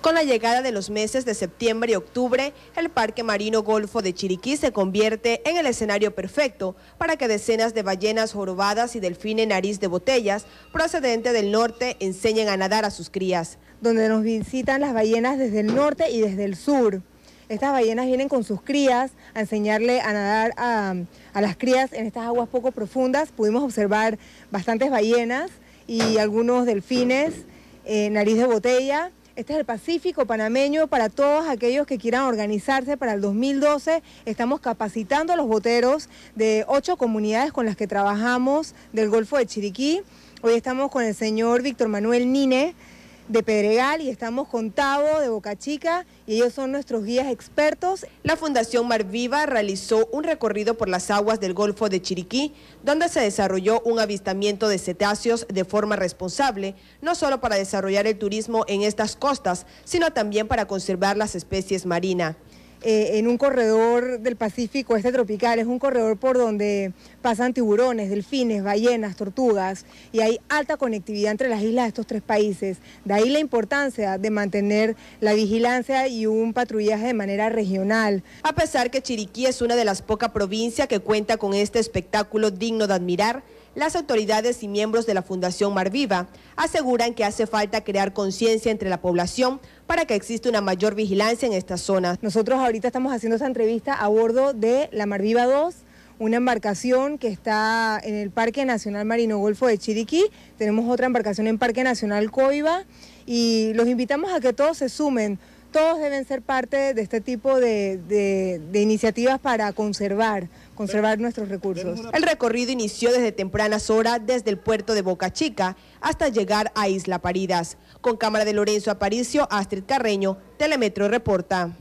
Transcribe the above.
Con la llegada de los meses de septiembre y octubre, el Parque Marino Golfo de Chiriquí se convierte en el escenario perfecto para que decenas de ballenas jorobadas y delfines nariz de botellas procedente del norte enseñen a nadar a sus crías. Donde nos visitan las ballenas desde el norte y desde el sur. Estas ballenas vienen con sus crías a enseñarle a nadar a, las crías en estas aguas poco profundas. Pudimos observar bastantes ballenas y algunos delfines, nariz de botella este es el Pacífico panameño para todos aquellos que quieran organizarse para el 2012. Estamos capacitando a los boteros de ocho comunidades con las que trabajamos del Golfo de Chiriquí. Hoy estamos con el señor Víctor Manuel Nine, de Pedregal y estamos con Tavo de Boca Chica y ellos son nuestros guías expertos. La Fundación Mar Viva realizó un recorrido por las aguas del Golfo de Chiriquí, donde se desarrolló un avistamiento de cetáceos de forma responsable, no solo para desarrollar el turismo en estas costas, sino también para conservar las especies marinas. Eh, en un corredor del Pacífico este tropical, es un corredor por donde pasan tiburones, delfines, ballenas, tortugas y hay alta conectividad entre las islas de estos tres países. De ahí la importancia de mantener la vigilancia y un patrullaje de manera regional. A pesar que Chiriquí es una de las pocas provincias que cuenta con este espectáculo digno de admirar, las autoridades y miembros de la Fundación Marviva aseguran que hace falta crear conciencia entre la población para que exista una mayor vigilancia en esta zona. Nosotros ahorita estamos haciendo esta entrevista a bordo de la Marviva 2, una embarcación que está en el Parque Nacional Marino Golfo de Chiriquí, tenemos otra embarcación en Parque Nacional Coiba y los invitamos a que todos se sumen todos deben ser parte de este tipo de, iniciativas para conservar, conservar nuestros recursos. El recorrido inició desde tempranas horas desde el puerto de Boca Chica hasta llegar a Isla Paridas. Con cámara de Lorenzo Aparicio, Astrid Carreño, Telemetro reporta.